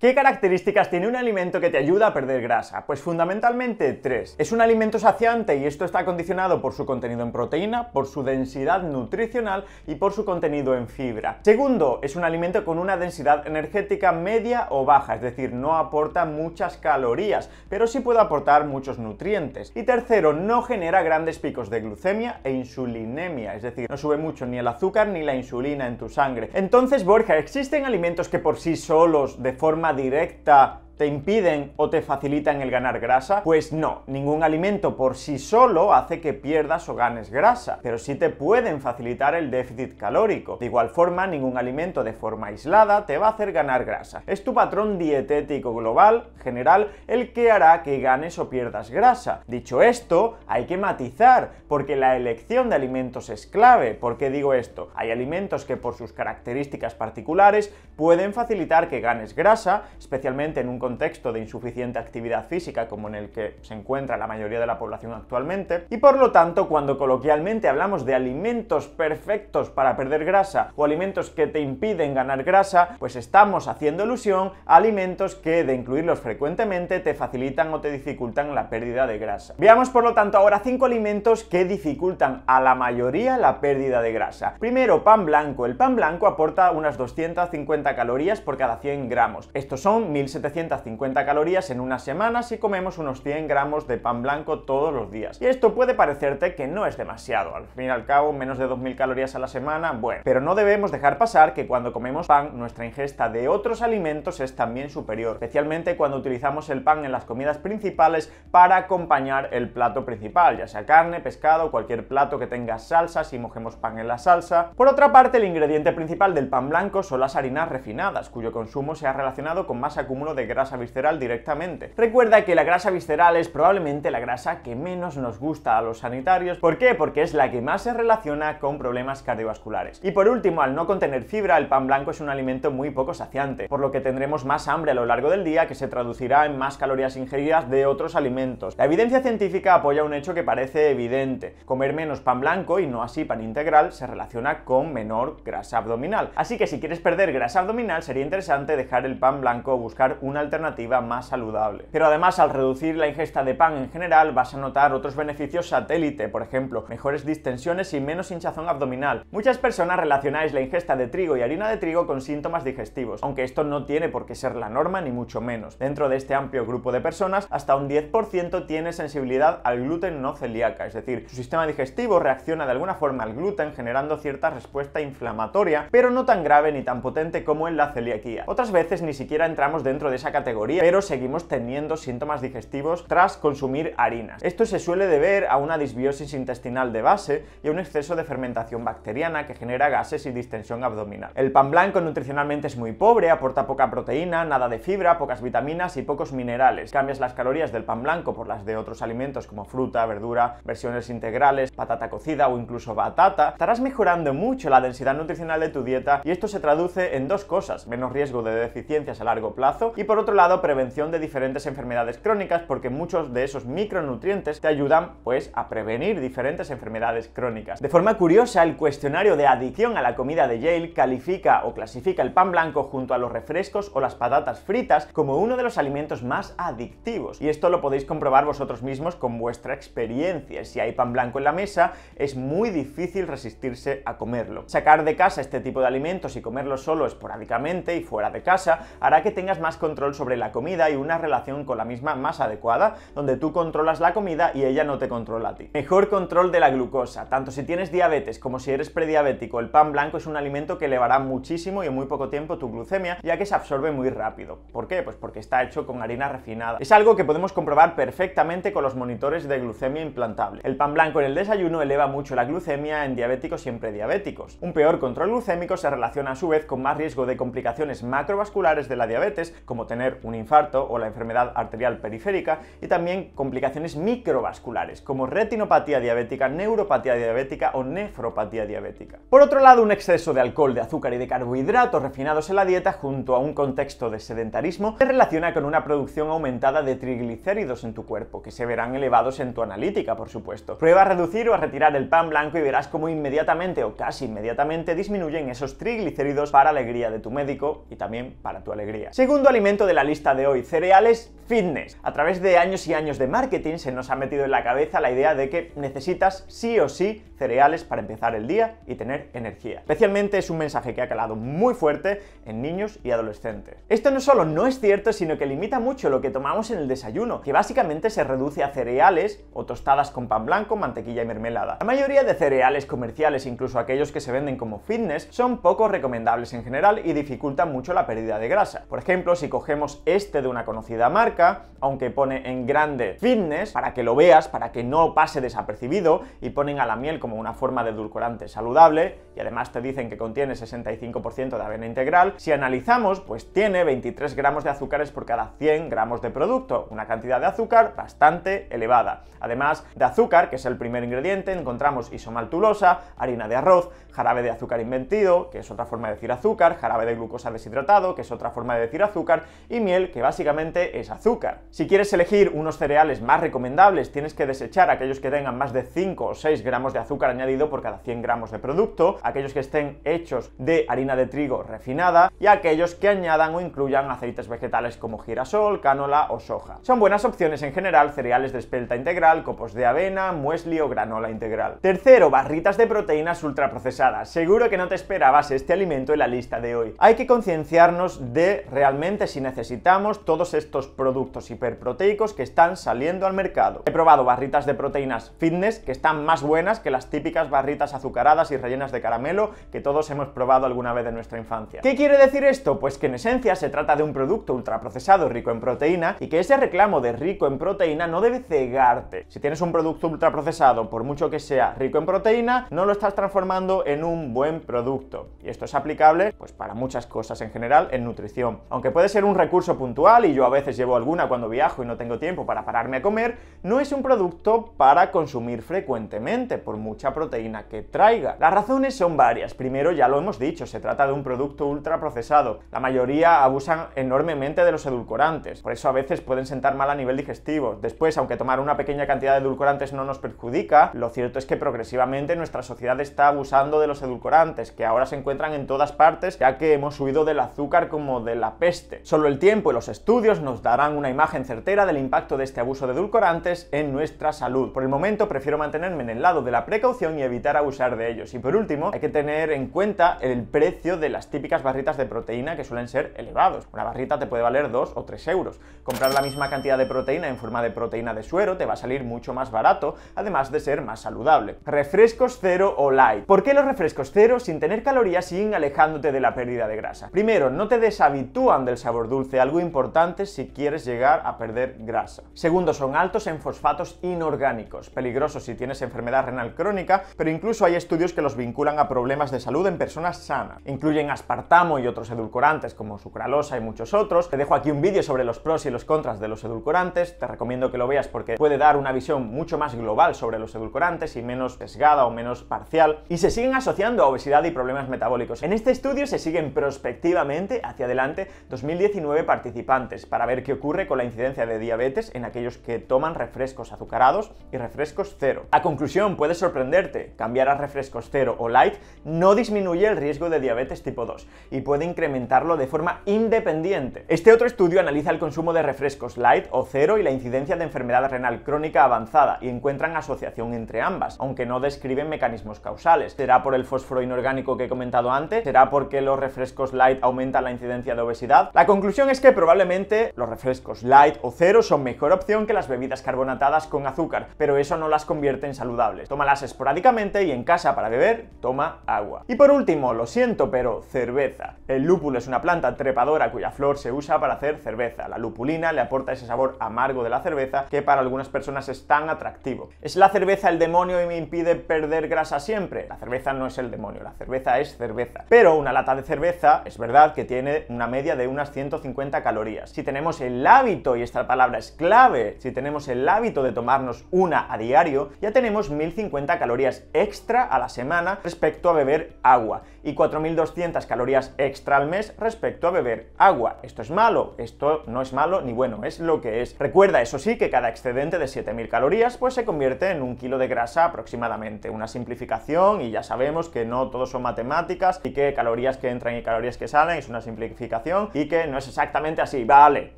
¿Qué características tiene un alimento que te ayuda a perder grasa? Pues fundamentalmente tres. Es un alimento saciante y esto está condicionado por su contenido en proteína, por su densidad nutricional y por su contenido en fibra. Segundo, es un alimento con una densidad energética media o baja, es decir, no aporta muchas calorías, pero sí puede aportar muchos nutrientes. Y tercero, no genera grandes picos de glucemia e insulinemia, es decir, no sube mucho ni el azúcar ni la insulina en tu sangre. Entonces, Borja, ¿existen alimentos que por sí solos, de forma directa ¿Te impiden o te facilitan el ganar grasa? Pues no, ningún alimento por sí solo hace que pierdas o ganes grasa, pero sí te pueden facilitar el déficit calórico. De igual forma, ningún alimento de forma aislada te va a hacer ganar grasa. Es tu patrón dietético global, general, el que hará que ganes o pierdas grasa. Dicho esto, hay que matizar, porque la elección de alimentos es clave. ¿Por qué digo esto? Hay alimentos que por sus características particulares pueden facilitar que ganes grasa, especialmente en un contexto de insuficiente actividad física como en el que se encuentra la mayoría de la población actualmente, y por lo tanto cuando coloquialmente hablamos de alimentos perfectos para perder grasa o alimentos que te impiden ganar grasa, pues estamos haciendo ilusión a alimentos que de incluirlos frecuentemente te facilitan o te dificultan la pérdida de grasa. Veamos por lo tanto ahora cinco alimentos que dificultan a la mayoría la pérdida de grasa. Primero, pan blanco. El pan blanco aporta unas 250 calorías por cada 100 gramos. Estos son 1700 50 calorías en una semana si comemos unos 100 gramos de pan blanco todos los días. Y esto puede parecerte que no es demasiado, al fin y al cabo menos de 2000 calorías a la semana, bueno, pero no debemos dejar pasar que cuando comemos pan nuestra ingesta de otros alimentos es también superior, especialmente cuando utilizamos el pan en las comidas principales para acompañar el plato principal, ya sea carne, pescado, cualquier plato que tenga salsa, si mojemos pan en la salsa. Por otra parte, el ingrediente principal del pan blanco son las harinas refinadas, cuyo consumo se ha relacionado con más acúmulo de grasa visceral directamente. Recuerda que la grasa visceral es probablemente la grasa que menos nos gusta a los sanitarios. ¿Por qué? Porque es la que más se relaciona con problemas cardiovasculares. Y por último, al no contener fibra, el pan blanco es un alimento muy poco saciante, por lo que tendremos más hambre a lo largo del día que se traducirá en más calorías ingeridas de otros alimentos. La evidencia científica apoya un hecho que parece evidente. Comer menos pan blanco y no así pan integral se relaciona con menor grasa abdominal. Así que si quieres perder grasa abdominal sería interesante dejar el pan blanco o buscar una alternativa más saludable. Pero además, al reducir la ingesta de pan en general, vas a notar otros beneficios satélite, por ejemplo, mejores distensiones y menos hinchazón abdominal. Muchas personas relacionáis la ingesta de trigo y harina de trigo con síntomas digestivos, aunque esto no tiene por qué ser la norma ni mucho menos. Dentro de este amplio grupo de personas, hasta un 10% tiene sensibilidad al gluten no celíaca, es decir, su sistema digestivo reacciona de alguna forma al gluten generando cierta respuesta inflamatoria, pero no tan grave ni tan potente como en la celiaquía. Otras veces ni siquiera entramos dentro de esa categoría categoría, pero seguimos teniendo síntomas digestivos tras consumir harinas. Esto se suele deber a una disbiosis intestinal de base y a un exceso de fermentación bacteriana que genera gases y distensión abdominal. El pan blanco nutricionalmente es muy pobre, aporta poca proteína, nada de fibra, pocas vitaminas y pocos minerales. Cambias las calorías del pan blanco por las de otros alimentos como fruta, verdura, versiones integrales, patata cocida o incluso batata, estarás mejorando mucho la densidad nutricional de tu dieta y esto se traduce en dos cosas, menos riesgo de deficiencias a largo plazo y por otro lado, prevención de diferentes enfermedades crónicas, porque muchos de esos micronutrientes te ayudan pues a prevenir diferentes enfermedades crónicas. De forma curiosa, el cuestionario de adicción a la comida de Yale califica o clasifica el pan blanco junto a los refrescos o las patatas fritas como uno de los alimentos más adictivos. Y esto lo podéis comprobar vosotros mismos con vuestra experiencia. Si hay pan blanco en la mesa, es muy difícil resistirse a comerlo. Sacar de casa este tipo de alimentos y comerlo solo esporádicamente y fuera de casa hará que tengas más control sobre la comida y una relación con la misma más adecuada, donde tú controlas la comida y ella no te controla a ti. Mejor control de la glucosa. Tanto si tienes diabetes como si eres prediabético, el pan blanco es un alimento que elevará muchísimo y en muy poco tiempo tu glucemia, ya que se absorbe muy rápido. ¿Por qué? Pues porque está hecho con harina refinada. Es algo que podemos comprobar perfectamente con los monitores de glucemia implantable. El pan blanco en el desayuno eleva mucho la glucemia en diabéticos y en prediabéticos. Un peor control glucémico se relaciona a su vez con más riesgo de complicaciones macrovasculares de la diabetes, como tener un infarto o la enfermedad arterial periférica y también complicaciones microvasculares como retinopatía diabética, neuropatía diabética o nefropatía diabética. Por otro lado, un exceso de alcohol, de azúcar y de carbohidratos refinados en la dieta junto a un contexto de sedentarismo se relaciona con una producción aumentada de triglicéridos en tu cuerpo, que se verán elevados en tu analítica, por supuesto. Prueba a reducir o a retirar el pan blanco y verás cómo inmediatamente o casi inmediatamente disminuyen esos triglicéridos para alegría de tu médico y también para tu alegría. Segundo alimento de la lista de hoy, cereales fitness. A través de años y años de marketing se nos ha metido en la cabeza la idea de que necesitas sí o sí cereales para empezar el día y tener energía. Especialmente es un mensaje que ha calado muy fuerte en niños y adolescentes. Esto no solo no es cierto, sino que limita mucho lo que tomamos en el desayuno, que básicamente se reduce a cereales o tostadas con pan blanco, mantequilla y mermelada. La mayoría de cereales comerciales, incluso aquellos que se venden como fitness, son poco recomendables en general y dificultan mucho la pérdida de grasa. Por ejemplo, si cogemos este de una conocida marca, aunque pone en grande fitness, para que lo veas, para que no pase desapercibido, y ponen a la miel como una forma de edulcorante saludable, y además te dicen que contiene 65% de avena integral. Si analizamos, pues tiene 23 gramos de azúcares por cada 100 gramos de producto, una cantidad de azúcar bastante elevada. Además de azúcar, que es el primer ingrediente, encontramos isomaltulosa, harina de arroz, jarabe de azúcar inventido, que es otra forma de decir azúcar, jarabe de glucosa deshidratado, que es otra forma de decir azúcar, y miel, que básicamente es azúcar. Si quieres elegir unos cereales más recomendables, tienes que desechar aquellos que tengan más de 5 o 6 gramos de azúcar añadido por cada 100 gramos de producto, aquellos que estén hechos de harina de trigo refinada y aquellos que añadan o incluyan aceites vegetales como girasol, canola o soja. Son buenas opciones en general cereales de espelta integral, copos de avena, muesli o granola integral. Tercero, barritas de proteínas ultraprocesadas. Seguro que no te esperabas este alimento en la lista de hoy. Hay que concienciarnos de realmente si necesitamos necesitamos todos estos productos hiperproteicos que están saliendo al mercado. He probado barritas de proteínas fitness que están más buenas que las típicas barritas azucaradas y rellenas de caramelo que todos hemos probado alguna vez en nuestra infancia. ¿Qué quiere decir esto? Pues que en esencia se trata de un producto ultraprocesado rico en proteína y que ese reclamo de rico en proteína no debe cegarte. Si tienes un producto ultraprocesado, por mucho que sea rico en proteína, no lo estás transformando en un buen producto. Y esto es aplicable pues para muchas cosas en general en nutrición. Aunque puede ser un curso puntual, y yo a veces llevo alguna cuando viajo y no tengo tiempo para pararme a comer, no es un producto para consumir frecuentemente, por mucha proteína que traiga. Las razones son varias. Primero, ya lo hemos dicho, se trata de un producto ultraprocesado. La mayoría abusan enormemente de los edulcorantes, por eso a veces pueden sentar mal a nivel digestivo. Después, aunque tomar una pequeña cantidad de edulcorantes no nos perjudica, lo cierto es que progresivamente nuestra sociedad está abusando de los edulcorantes, que ahora se encuentran en todas partes, ya que hemos huido del azúcar como de la peste. Solo el tiempo y los estudios nos darán una imagen certera del impacto de este abuso de edulcorantes en nuestra salud. Por el momento prefiero mantenerme en el lado de la precaución y evitar abusar de ellos. Y por último, hay que tener en cuenta el precio de las típicas barritas de proteína que suelen ser elevados. Una barrita te puede valer 2 o 3 euros. Comprar la misma cantidad de proteína en forma de proteína de suero te va a salir mucho más barato, además de ser más saludable. Refrescos cero o light. ¿Por qué los refrescos cero sin tener calorías sin alejándote de la pérdida de grasa? Primero, no te deshabitúan del sabor dulce algo importante si quieres llegar a perder grasa. Segundo, son altos en fosfatos inorgánicos, peligrosos si tienes enfermedad renal crónica, pero incluso hay estudios que los vinculan a problemas de salud en personas sanas. Incluyen aspartamo y otros edulcorantes como sucralosa y muchos otros. Te dejo aquí un vídeo sobre los pros y los contras de los edulcorantes, te recomiendo que lo veas porque puede dar una visión mucho más global sobre los edulcorantes y menos sesgada o menos parcial. Y se siguen asociando a obesidad y problemas metabólicos. En este estudio se siguen prospectivamente hacia adelante 2019 participantes para ver qué ocurre con la incidencia de diabetes en aquellos que toman refrescos azucarados y refrescos cero. A conclusión, puede sorprenderte, cambiar a refrescos cero o light no disminuye el riesgo de diabetes tipo 2 y puede incrementarlo de forma independiente. Este otro estudio analiza el consumo de refrescos light o cero y la incidencia de enfermedad renal crónica avanzada y encuentran asociación entre ambas, aunque no describen mecanismos causales. ¿Será por el fósforo inorgánico que he comentado antes? ¿Será porque los refrescos light aumentan la incidencia de obesidad? La conclusión es que probablemente los refrescos light o cero son mejor opción que las bebidas carbonatadas con azúcar, pero eso no las convierte en saludables. Tómalas esporádicamente y en casa para beber, toma agua. Y por último, lo siento, pero cerveza. El lúpulo es una planta trepadora cuya flor se usa para hacer cerveza. La lupulina le aporta ese sabor amargo de la cerveza que para algunas personas es tan atractivo. ¿Es la cerveza el demonio y me impide perder grasa siempre? La cerveza no es el demonio, la cerveza es cerveza. Pero una lata de cerveza es verdad que tiene una media de unas 150 calorías. Si tenemos el hábito, y esta palabra es clave, si tenemos el hábito de tomarnos una a diario, ya tenemos 1050 calorías extra a la semana respecto a beber agua y 4200 calorías extra al mes respecto a beber agua. Esto es malo, esto no es malo ni bueno, es lo que es. Recuerda, eso sí, que cada excedente de 7000 calorías pues se convierte en un kilo de grasa aproximadamente. Una simplificación y ya sabemos que no todo son matemáticas y que calorías que entran y calorías que salen es una simplificación y que no es exactamente exactamente así, vale,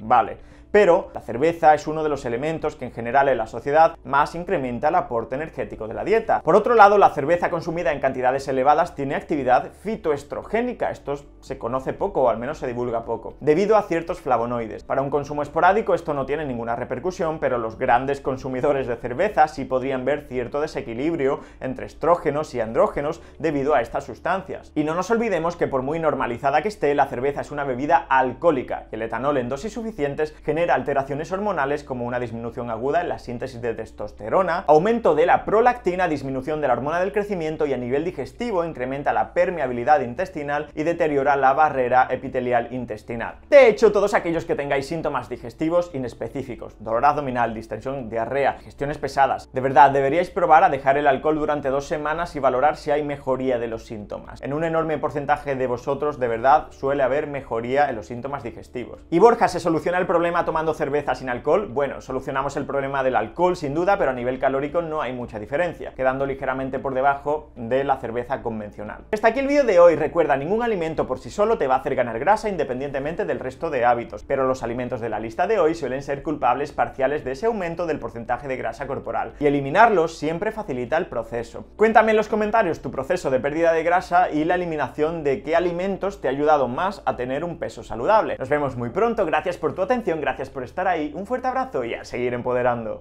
vale pero la cerveza es uno de los elementos que en general en la sociedad más incrementa el aporte energético de la dieta. Por otro lado, la cerveza consumida en cantidades elevadas tiene actividad fitoestrogénica, esto se conoce poco, o al menos se divulga poco, debido a ciertos flavonoides. Para un consumo esporádico esto no tiene ninguna repercusión, pero los grandes consumidores de cerveza sí podrían ver cierto desequilibrio entre estrógenos y andrógenos debido a estas sustancias. Y no nos olvidemos que por muy normalizada que esté, la cerveza es una bebida alcohólica, el etanol en dosis suficientes genera alteraciones hormonales como una disminución aguda en la síntesis de testosterona, aumento de la prolactina, disminución de la hormona del crecimiento y a nivel digestivo incrementa la permeabilidad intestinal y deteriora la barrera epitelial intestinal. De hecho, todos aquellos que tengáis síntomas digestivos inespecíficos, dolor abdominal, distensión, diarrea, gestiones pesadas, de verdad deberíais probar a dejar el alcohol durante dos semanas y valorar si hay mejoría de los síntomas. En un enorme porcentaje de vosotros, de verdad, suele haber mejoría en los síntomas digestivos. Y Borja se soluciona el problema tomando cerveza sin alcohol, bueno, solucionamos el problema del alcohol sin duda, pero a nivel calórico no hay mucha diferencia, quedando ligeramente por debajo de la cerveza convencional. Hasta aquí el vídeo de hoy. Recuerda, ningún alimento por sí solo te va a hacer ganar grasa independientemente del resto de hábitos, pero los alimentos de la lista de hoy suelen ser culpables parciales de ese aumento del porcentaje de grasa corporal, y eliminarlos siempre facilita el proceso. Cuéntame en los comentarios tu proceso de pérdida de grasa y la eliminación de qué alimentos te ha ayudado más a tener un peso saludable. Nos vemos muy pronto, gracias por tu atención, gracias gracias por estar ahí, un fuerte abrazo y a seguir empoderando.